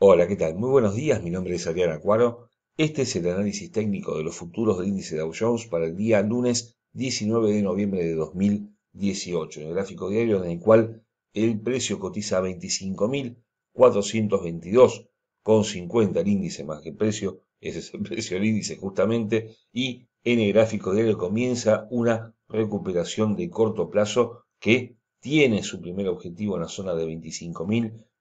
Hola, ¿qué tal? Muy buenos días, mi nombre es Adrián Cuaro. Este es el análisis técnico de los futuros del índice Dow Jones para el día lunes 19 de noviembre de 2018, en el gráfico diario en el cual el precio cotiza a 25.422,50 el índice más que el precio, ese es el precio del índice justamente, y en el gráfico diario comienza una recuperación de corto plazo que tiene su primer objetivo en la zona de 25.000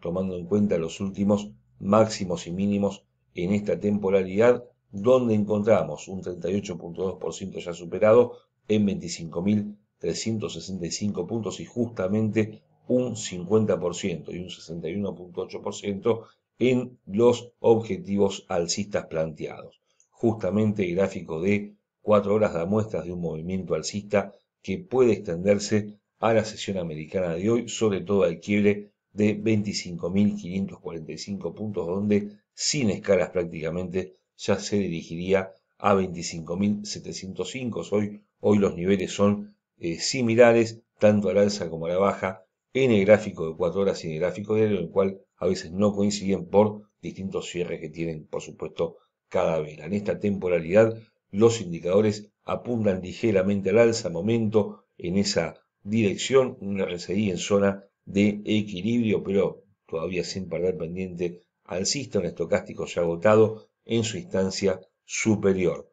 tomando en cuenta los últimos máximos y mínimos en esta temporalidad, donde encontramos un 38.2% ya superado en 25.365 puntos y justamente un 50% y un 61.8% en los objetivos alcistas planteados. Justamente el gráfico de 4 horas da muestras de un movimiento alcista que puede extenderse a la sesión americana de hoy, sobre todo al quiebre de 25.545 puntos, donde sin escalas prácticamente ya se dirigiría a 25.705. Hoy, hoy los niveles son eh, similares, tanto al alza como a la baja, en el gráfico de 4 horas y en el gráfico de el cual a veces no coinciden por distintos cierres que tienen, por supuesto, cada vela. En esta temporalidad, los indicadores apuntan ligeramente al alza, momento en esa dirección, una RSI en zona de equilibrio, pero todavía sin perder pendiente alcista, un estocástico ha agotado en su instancia superior.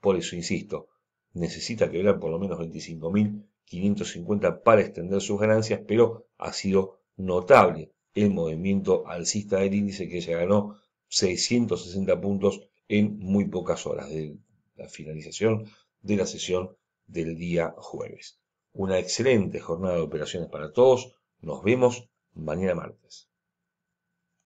Por eso, insisto, necesita quebrar por lo menos 25.550 para extender sus ganancias, pero ha sido notable el movimiento alcista del índice que ya ganó 660 puntos en muy pocas horas de la finalización de la sesión del día jueves. Una excelente jornada de operaciones para todos. Nos vemos mañana martes.